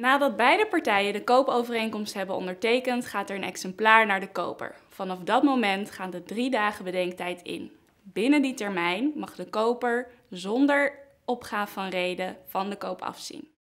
Nadat beide partijen de koopovereenkomst hebben ondertekend, gaat er een exemplaar naar de koper. Vanaf dat moment gaan de drie dagen bedenktijd in. Binnen die termijn mag de koper zonder opgave van reden van de koop afzien.